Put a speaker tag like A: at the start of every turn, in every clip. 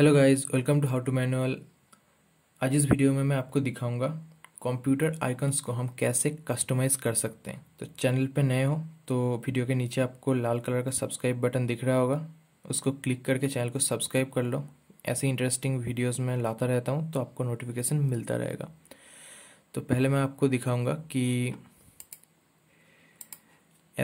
A: hello guys welcome to how to manual आज इस video में मैं आपको दिखाऊंगा कंप्यूटर आइकन्स को हम कैसे कस्टमाइज़ कर सकते हैं तो चैनल पे नए हो तो वीडियो के नीचे आपको लाल कलर का सब्सक्राइब बटन दिख रहा होगा उसको क्लिक करके चैनल को सब्सक्राइब कर लो ऐसे इंटरेस्टिंग वीडियोस मैं लाता रहता हूँ तो आपको नोटिफिकेशन मिलता रहेगा तो पहले मैं आपको दिखाऊँगा कि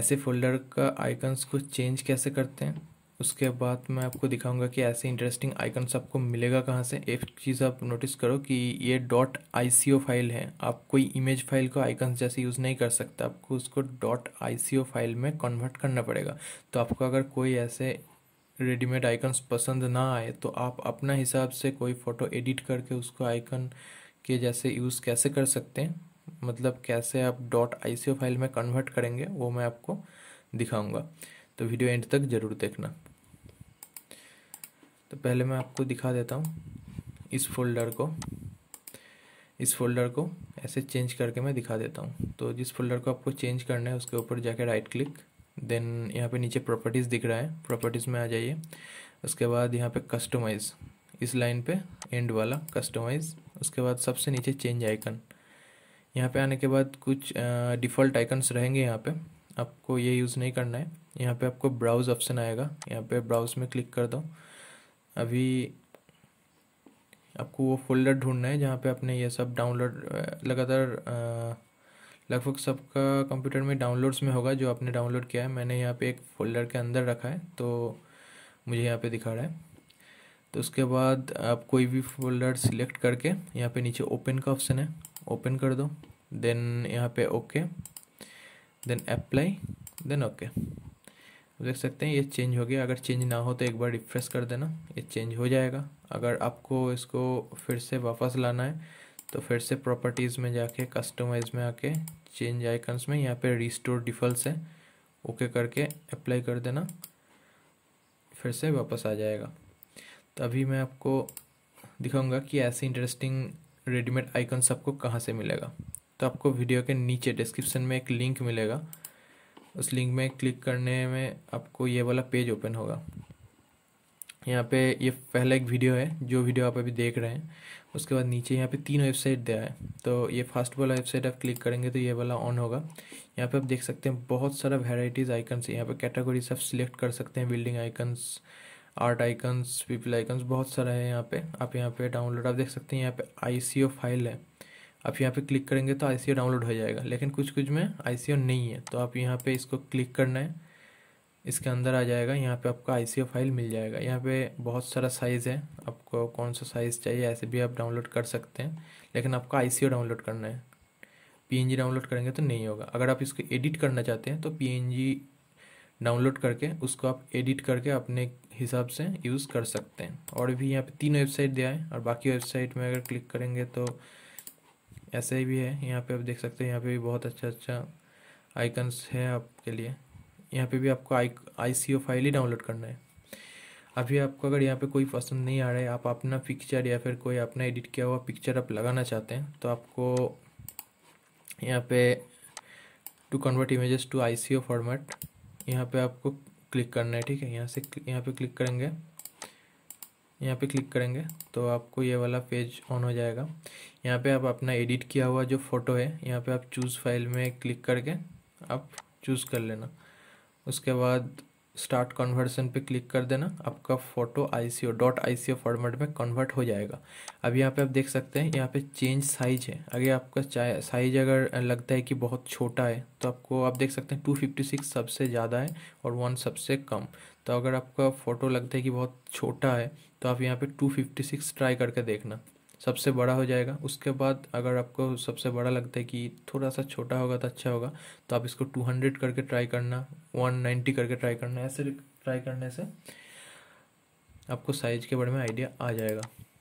A: ऐसे फोल्डर का आइकन्स को चेंज कैसे करते हैं उसके बाद मैं आपको दिखाऊंगा कि ऐसे इंटरेस्टिंग आइकन्स आपको मिलेगा कहाँ से एक चीज़ आप नोटिस करो कि ये डॉट आई फाइल है आप कोई इमेज फाइल को आइकन्स जैसे यूज़ नहीं कर सकते आपको उसको डॉट आई फाइल में कन्वर्ट करना पड़ेगा तो आपको अगर कोई ऐसे रेडीमेड आइकन्स पसंद ना आए तो आप अपना हिसाब से कोई फ़ोटो एडिट करके उसको आइकन के जैसे यूज़ कैसे कर सकते हैं मतलब कैसे आप डॉट आई फाइल में कन्वर्ट करेंगे वो मैं आपको दिखाऊँगा तो वीडियो एंड तक ज़रूर देखना तो पहले मैं आपको दिखा देता हूँ इस फोल्डर को इस फोल्डर को ऐसे चेंज करके मैं दिखा देता हूँ तो जिस फोल्डर को आपको चेंज करना है उसके ऊपर जाके राइट क्लिक देन यहाँ पे नीचे प्रॉपर्टीज़ दिख रहा है प्रॉपर्टीज़ में आ जाइए उसके बाद यहाँ पे कस्टमाइज़ इस लाइन पे एंड वाला कस्टमाइज़ उसके बाद सबसे नीचे चेंज आइकन यहाँ पे आने के बाद कुछ डिफ़ॉल्ट आइकन्स रहेंगे यहाँ पे आपको ये यूज़ नहीं करना है यहाँ पे आपको ब्राउज़ ऑप्शन आएगा यहाँ पे ब्राउज़ में क्लिक कर दो अभी आपको वो फोल्डर ढूंढना है जहाँ पे आपने ये सब डाउनलोड लगातार लगभग सबका कंप्यूटर में डाउनलोड्स में होगा जो आपने डाउनलोड किया है मैंने यहाँ पे एक फोल्डर के अंदर रखा है तो मुझे यहाँ पे दिखा रहा है तो उसके बाद आप कोई भी फोल्डर सिलेक्ट करके यहाँ पे नीचे ओपन का ऑप्शन है ओपन कर दो देन यहाँ पे okay then apply then okay देख सकते हैं ये चेंज हो गया अगर चेंज ना हो तो एक बार रिफ्रेश कर देना ये चेंज हो जाएगा अगर आपको इसको फिर से वापस लाना है तो फिर से प्रॉपर्टीज़ में जाके कस्टमाइज में आके चेंज आइकन्स में यहाँ पे रिस्टोर डिफ़ल्ट है ओके करके अप्लाई कर देना फिर से वापस आ जाएगा तो अभी मैं आपको दिखाऊंगा कि ऐसे इंटरेस्टिंग रेडीमेड आइकन्स आपको कहाँ से मिलेगा तो आपको वीडियो के नीचे डिस्क्रिप्शन में एक लिंक मिलेगा उस लिंक में क्लिक करने में आपको ये वाला पेज ओपन होगा यहाँ पे ये पहला एक वीडियो है जो वीडियो आप अभी देख रहे हैं उसके बाद नीचे यहाँ पे तीन वेबसाइट दिया है तो ये फर्स्ट वाला वेबसाइट आप क्लिक करेंगे तो ये वाला ऑन होगा यहाँ पे आप देख सकते हैं बहुत सारा वेराइटीज़ आइकन्स है यहाँ पे कैटेगरीज आप सिलेक्ट कर सकते हैं building icons art icons people icons बहुत सारा है यहाँ पर आप यहाँ पर डाउनलोड आप देख सकते हैं यहाँ पर आई फाइल है आप यहाँ पे क्लिक करेंगे तो आई डाउनलोड हो जाएगा लेकिन कुछ कुछ में आई नहीं है तो आप यहाँ पर इसको क्लिक करना है इसके अंदर आ जाएगा यहाँ पे आपका आई फाइल मिल जाएगा यहाँ पे बहुत सारा साइज़ है आपको कौन सा साइज़ चाहिए ऐसे भी आप डाउनलोड कर सकते हैं लेकिन आपका आई डाउनलोड करना है पी डाउनलोड करेंगे तो नहीं होगा अगर आप इसको एडिट करना चाहते हैं तो पी डाउनलोड करके उसको आप एडिट करके अपने हिसाब से यूज़ कर सकते हैं और भी यहाँ पे तीन वेबसाइट दिया है और बाकी वेबसाइट में अगर क्लिक करेंगे तो ऐसे ही भी है यहाँ पे आप देख सकते हैं यहाँ पे भी बहुत अच्छा अच्छा आइकन्स है आपके लिए यहाँ पे भी आपको आई आई सी ओ फाइल ही डाउनलोड करना है अभी आपको अगर यहाँ पे कोई पसंद नहीं आ रहा है आप अपना पिक्चर या फिर कोई अपना एडिट किया हुआ पिक्चर आप लगाना चाहते हैं तो आपको यहाँ पे to convert images to I C O format यहाँ पे आपको क्लिक करना है ठीक है यहाँ से यहाँ पे क्लिक करेंगे यहाँ पे क्लिक करेंगे तो आपको ये वाला पेज ऑन हो जाएगा यहाँ पे आप अपना एडिट किया हुआ जो फ़ोटो है यहाँ पे आप चूज़ फाइल में क्लिक करके आप चूज़ कर लेना उसके बाद स्टार्ट कन्वर्सन पे क्लिक कर देना आपका photo I C O dot I C O format में कन्वर्ट हो जाएगा अब यहाँ पे आप देख सकते हैं यहाँ पे चेंज साइज है अगर आपका साइज अगर लगता है कि बहुत छोटा है तो आपको आप देख सकते हैं टू फिफ्टी सिक्स सबसे ज़्यादा है और वन सबसे कम तो अगर आपका फ़ोटो लगता है कि बहुत छोटा है तो आप यहाँ पे टू फिफ्टी सिक्स ट्राई करके देखना सबसे बड़ा हो जाएगा उसके बाद अगर आपको सबसे बड़ा लगता है कि थोड़ा सा छोटा होगा तो अच्छा होगा तो आप इसको 200 करके ट्राई करना 190 करके ट्राई करना ऐसे ट्राई करने से आपको साइज के बारे में आइडिया आ जाएगा